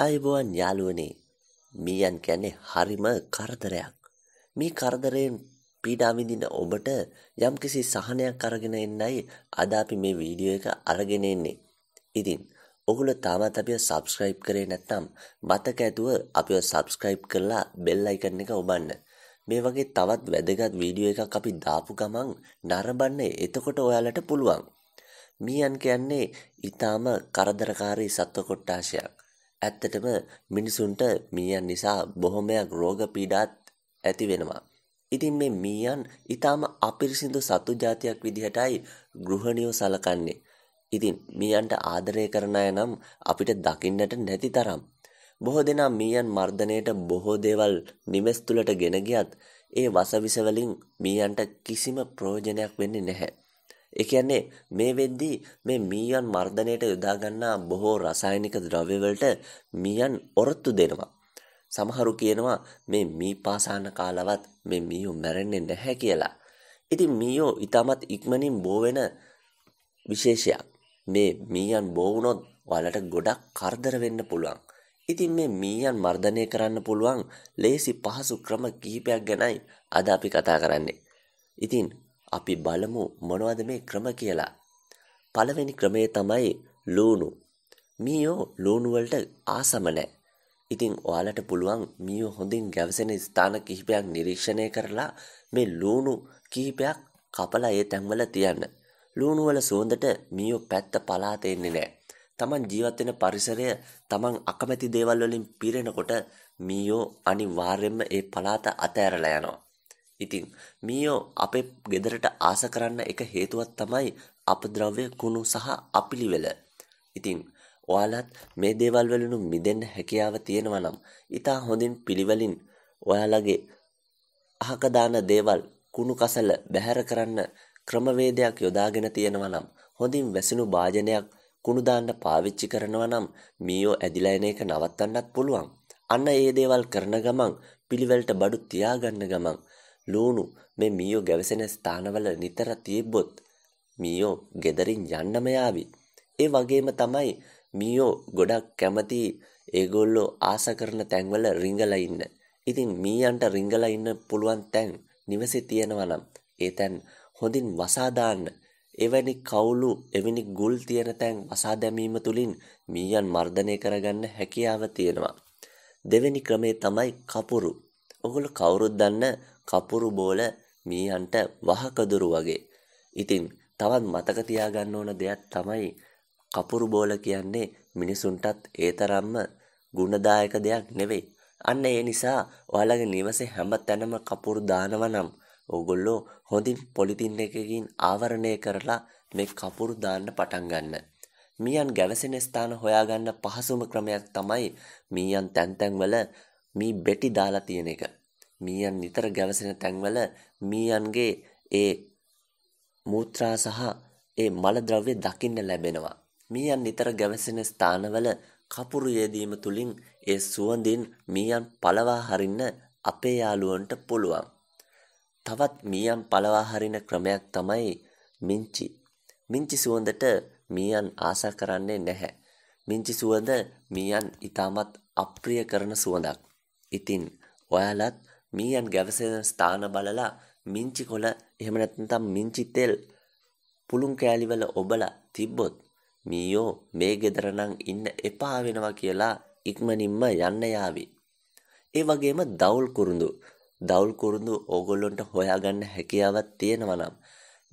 ආයුබෝවන් යාළුවනේ මීයන් කියන්නේ හරිම කරදරයක් මේ කරදරයෙන් පීඩා විඳින ඔබට යම්කිසි සහනයක් අරගෙන එන්නයි අද අපි මේ වීඩියෝ එක අරගෙන එන්නේ ඉතින් ඔගොල්ලෝ තාමත් අපිව subscribe කරේ නැත්නම් මතක ඇතුව අපිව subscribe කරලා bell icon එක ඔබන්න මේ වගේ තවත් වැදගත් වීඩියෝ එකක් අපි දාපු ගමන් නරඹන්න එතකොට ඔයාලට පුළුවන් මීයන් කියන්නේ ඊටාම කරදරකාරී සත්ව කොට්ටාශයක් ඇත්තටම මිනිසුන්ට මීයන් නිසා බොහොමයක් රෝග පීඩාත් ඇති වෙනවා. ඉතින් මේ මීයන් ඊටාම අපිරිසිදු සතු జాතියක් විදිහටයි ගෘහණියෝ සලකන්නේ. ඉතින් මීයන්ට ආදරය කරන අය නම් අපිට දකින්නට නැති තරම්. බොහෝ දෙනා මීයන් මර්ධනයට බොහෝ දේවල් නිවෙස් තුලට ගෙන ගියත් ඒ වසවිස වලින් මීයන්ට කිසිම ප්‍රයෝජනයක් වෙන්නේ නැහැ. ඒ කියන්නේ මේ වෙද්දී මේ මීයන් මර්ධනයට යොදා ගන්නා බොහෝ රසායනික ද්‍රව්‍ය වලට මීයන් ඔරොත්තු දෙනවා. සමහරු කියනවා මේ මී පාසාන කාලවත් මේ මීයෝ මැරෙන්නේ නැහැ කියලා. ඉතින් මීයෝ ඊටමත් ඉක්මනින් බෝ වෙන විශේෂයක්. මේ මීයන් බෝ වුණොත් වලට ගොඩක් කරදර වෙන්න පුළුවන්. ඉතින් මේ මීයන් මර්ධනය කරන්න පුළුවන් ලේසි පහසු ක්‍රම කිහිපයක් ගැනයි අද අපි කතා කරන්නේ. ඉතින් අපි බලමු මොනවද මේ ක්‍රම කියලා. පළවෙනි ක්‍රමය තමයි ලූණු. මීයෝ ලූණු වලට ආසම නැහැ. ඉතින් ඔයාලට පුළුවන් මීයෝ හොඳින් ගැවසෙන ස්ථාන කිහිපයක් නිරීක්ෂණය කරලා මේ ලූණු කිහිපයක් කපලා ඒ තැන්වල තියන්න. ලූණු වල සුවඳට මීයෝ පැත්ත පලා තෙන්නේ නැහැ. තමන් ජීවත් වෙන පරිසරය තමන් අකමැති දේවල් වලින් පිරෙනකොට මීයෝ අනිවාර්යයෙන්ම ඒ පළාත අතහැරලා යනවා. ඉතින් මීයෝ අපේ ගෙදරට ආස කරන්න එක හේතුවක් තමයි අපද්‍රව්‍ය කුණු සහ අපිලිවෙල. ඉතින් ඔයාලත් මේ දේවල් වලිනු මිදෙන්න හැකියාව තියෙනවා නම් ඊට හොඳින් පිළිවෙලින් ඔයාලගේ අහක දාන දේවල් කුණු කසල බැහැර කරන්න ක්‍රමවේදයක් යොදාගෙන තියෙනවා නම් හොඳින් වැසිනු භාජනයක් කුණු දාන්න පාවිච්චි කරනවා නම් මීයෝ ඇදිලා එන එක නවත්තන්නත් පුළුවන්. අන්න ඒ දේවල් කරන ගමන් පිළිවෙලට බඩු තියාගන්න ගමන් ලූණු මේ මීයෝ ගැවසෙන ස්ථානවල නිතර තිබ්බොත් මීයෝ gederin යන්නම යාවි. ඒ වගේම තමයි මීයෝ ගොඩක් කැමති ඒගොල්ලෝ ආස කරන තැන්වල රිංගලා ඉන්න. ඉතින් මීයන්ට රිංගලා ඉන්න පුළුවන් තැන් නිවසේ තියෙනවා නම් ඒ තැන් හොඳින් වසා දාන්න. එවැනි කවුළු එවැනි ගුල් තියෙන තැන් වසා දැමීම තුළින් මීයන් මර්ධනය කරගන්න හැකියාව තියෙනවා. දෙවැනි ක්‍රමේ තමයි කපුරු. ඔගොල්ලෝ කවුරුත් දන්න කපුරු බෝල මීයන්ට වහකදුරු වගේ. ඉතින් තවත් මතක තියාගන්න ඕන දෙයක් තමයි කපුරු බෝල කියන්නේ මිනිසුන්ටත් ඒ තරම්ම ගුණදායක දෙයක් නෙවෙයි. අන්න ඒ නිසා ඔයාලගේ නිවසේ හැම තැනම කපුරු දානවා නම් ඕගොල්ලෝ හොඳින් පොලිතින් එකකින් ආවරණය කරලා මේ කපුරු දාන්න පටන් ගන්න. මීයන් ගැවසෙන ස්ථාන හොයාගන්න පහසුම ක්‍රමයක් තමයි මීයන් තැන් තැන්වල මී බෙටි දාලා තියෙන එක. මීයන් නිතර ගැවසෙන තැන්වල මීයන්ගේ ඒ මූත්‍රා සහ ඒ මල ද්‍රව්‍ය දකින්න ලැබෙනවා. මීයන් නිතර ගැවසෙන ස්ථානවල කපුරු යෙදීම තුලින් ඒ සුවඳින් මීයන් පළවා හරින්න අපේ යාළුවන්ට පුළුවන්. තවත් මීයන් පළවා හරින ක්‍රමයක් තමයි මිංචි. මිංචි සුවඳට මීයන් ආසා කරන්නේ නැහැ. මිංචි සුවඳ මීයන් ඊටමත් අප්‍රිය කරන සුවඳක්. ඉතින් ඔයාලත් මීයන් ගැවසෙන ස්ථාන බලලා මිංචි කොළ එහෙම නැත්නම් මිංචි තෙල් පුළුන් කෑලිවල ඔබලා තිබ්බොත් මීයෝ මේ ගෙදර නම් ඉන්න එපා වෙනවා කියලා ඉක්මනින්ම යන්න යාවි. ඒ වගේම දවුල් කුරුඳු දවුල් කුරුඳු ඕගොල්ලොන්ට හොයාගන්න හැකියාවක් තියෙනවා නම්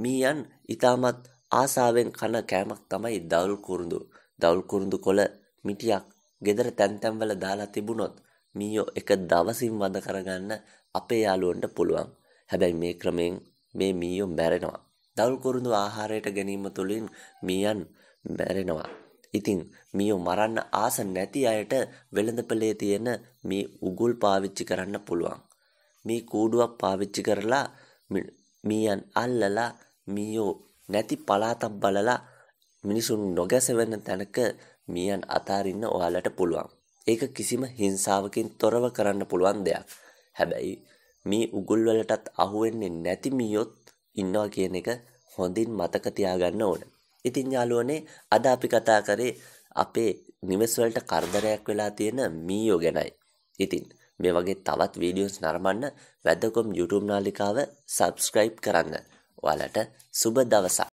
මීයන් ඊටමත් ආසාවෙන් කන කෑමක් තමයි දවුල් කුරුඳු. දවුල් කුරුඳු කොළ මිටියක් ගෙදර තැන් තැන්වල දාලා තිබුණොත් මීයෝ එක දවසින් වඳ කරගන්න අපේ යාළුවන්ට පුළුවන්. හැබැයි මේ ක්‍රමයෙන් මේ මීයෝ මැරෙනවා. දවල් කුරුඳු ආහාරයට ගැනීම තුළින් මීයන් මැරෙනවා. ඉතින් මීයෝ මරන්න ආස නැති අයට වෙළඳපළේ තියෙන මේ උගුල් පාවිච්චි කරන්න පුළුවන්. මේ කූඩුවක් පාවිච්චි කරලා මීයන් අල්ලලා මීයෝ නැති පලාතක් බලලා මිනිසුන් නොගැසවෙන තැනක මියන් අතාරින්න ඔයාලට පුළුවන්. ඒක කිසිම හිංසාවකින් තොරව කරන්න පුළුවන් දෙයක්. හැබැයි මේ උගුල් වලටත් අහු වෙන්නේ නැති මියොත් ඉන්නවා කියන එක හොඳින් මතක තියාගන්න ඕන. ඉතින් යාළුවනේ අද අපි කතා කරේ අපේ නිවෙස් වලට කරදරයක් වෙලා තියෙන මීයෝ ගැනයි. ඉතින් මේ වගේ තවත් වීඩියෝස් නරඹන්න වැදකොම් YouTube නාලිකාව subscribe කරන්න. ඔයාලට සුබ දවසක්.